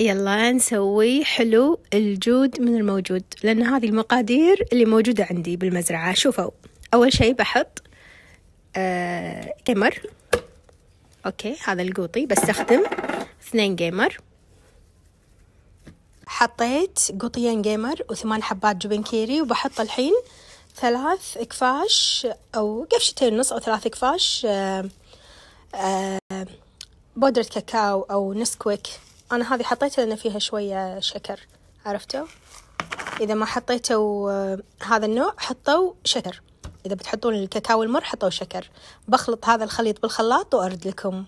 يلا نسوي حلو الجود من الموجود لأن هذه المقادير اللي موجودة عندي بالمزرعة شوفوا أول شي بحط آه قمر أوكي هذا القوطي بستخدم اثنين جيمر حطيت قوطيين جيمر وثمان حبات جبن كيري وبحط الحين ثلاث اكفاش او قفشتين ونص او ثلاث اكفاش آه آه بودرة كاكاو او نسكويك أنا هذه حطيتها لأن فيها شوية شكر عرفتوا إذا ما حطيتوا آه، هذا النوع حطوا شكر إذا بتحطون الكاكاو المر حطوا شكر بخلط هذا الخليط بالخلاط وأرد لكم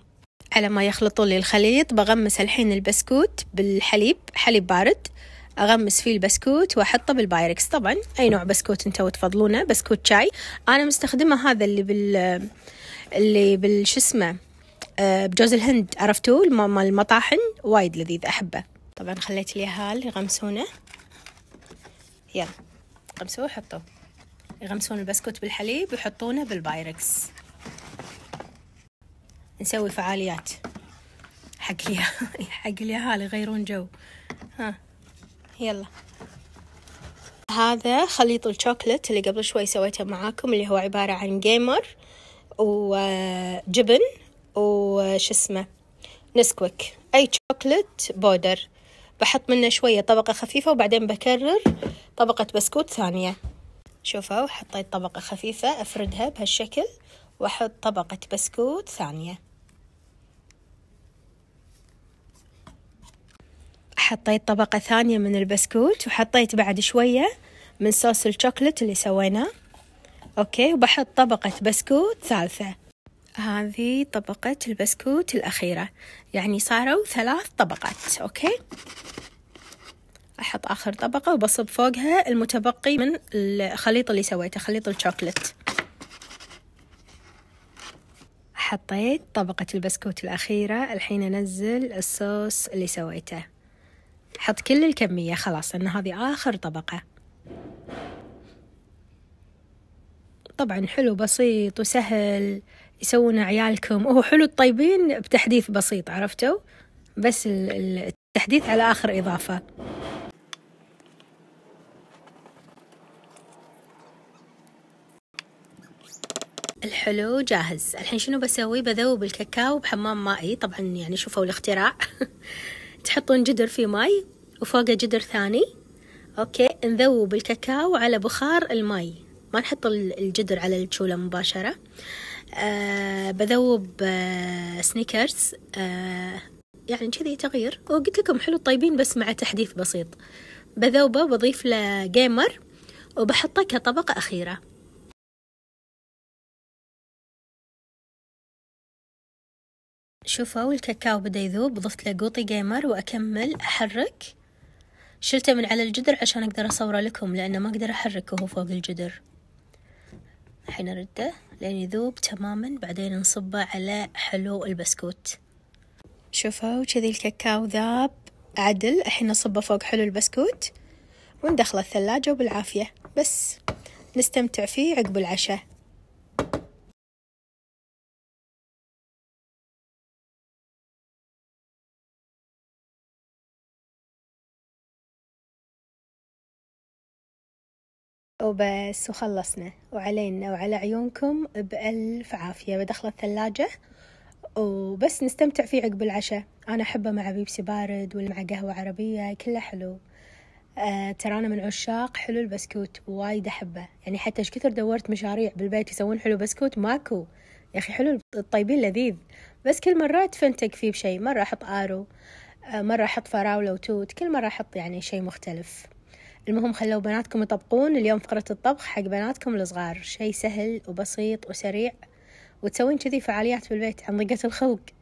على ما يخلطون لي الخليط بغمس الحين البسكوت بالحليب حليب بارد أغمس فيه البسكوت وأحطه بالبايركس طبعا أي نوع بسكوت انتوا تفضلونه بسكوت شاي أنا مستخدمة هذا اللي بال آه، اللي بالشسمه اسمه آه، بجوز الهند عرفتوه مال المطاحن وايد لذيذ أحبه طبعا خليت لي هال يغمسونه يلا غمسوه وحطوه يغمسون البسكوت بالحليب ويحطونه بالبايركس نسوي فعاليات حق حق اليهال يغيرون جو ها يلا هذا خليط الشوكلت اللي قبل شوي سويته معاكم اللي هو عبارة عن جيمر وجبن آه، وش اسمه نسكويك أي شوكلت بودر بحط منه شوية طبقة خفيفة وبعدين بكرر طبقة بسكوت ثانية شوفوا حطيت طبقة خفيفة أفردها بهالشكل وأحط طبقة بسكوت ثانية حطيت طبقة ثانية من البسكوت وحطيت بعد شوية من صوص الشوكلت اللي سويناه أوكي وبحط طبقة بسكوت ثالثة هذه طبقة البسكوت الأخيرة يعني صاروا ثلاث طبقات أوكي أحط آخر طبقة وبصب فوقها المتبقي من الخليط اللي سويته خليط الشوكولات حطيت طبقة البسكوت الأخيرة الحين أنزل الصوص اللي سويته حط كل الكمية خلاص لأن هذه آخر طبقة طبعا حلو بسيط وسهل يسوونه عيالكم هو حلو الطيبين بتحديث بسيط عرفتوا بس التحديث على آخر إضافة الحلو جاهز الحين شنو بسوي بذوب الكاكاو بحمام مائي طبعا يعني شوفوا الاختراع تحطون جدر في مي وفوقه جدر ثاني اوكي نذوب الكاكاو على بخار المي ما نحط الجدر على الشولة مباشرة آه بذوب آه سنيكرز آه يعني كذي تغيير وقلت لكم حلو طيبين بس مع تحديث بسيط بذوبه بضيف له جيمر وبحطه كطبقة أخيرة شوفوا الكاكاو بدا يذوب ضفت له قوطي جيمر وأكمل أحرك شلته من على الجدر عشان أقدر أصوره لكم لأنه ما أقدر أحركه وهو فوق الجدر الحين أرده لين يذوب تماما بعدين نصبه على حلو البسكوت شوفوا كذي الكاكاو ذاب عدل الحين نصبه فوق حلو البسكوت وندخله الثلاجة وبالعافية بس نستمتع فيه عقب العشاء وبس وخلصنا وعلينا وعلى عيونكم بألف عافية بدخل الثلاجة وبس نستمتع فيه عقب العشاء أنا أحبه مع بيبسي بارد ولا مع قهوة عربية كله حلو آه ترى أنا من عشاق حلو البسكوت وايد أحبه يعني حتى إيش كثر دورت مشاريع بالبيت يسوون حلو بسكوت ماكو يا أخي حلو الطيبين لذيذ بس كل مرة تفنتك فيه بشي مرة أحط آرو آه مرة أحط فراولة وتوت كل مرة أحط يعني شي مختلف المهم خلوا بناتكم يطبقون اليوم فقرة الطبخ حق بناتكم الصغار شي سهل وبسيط وسريع وتسوين كذي فعاليات بالبيت عن ضيقة الخلق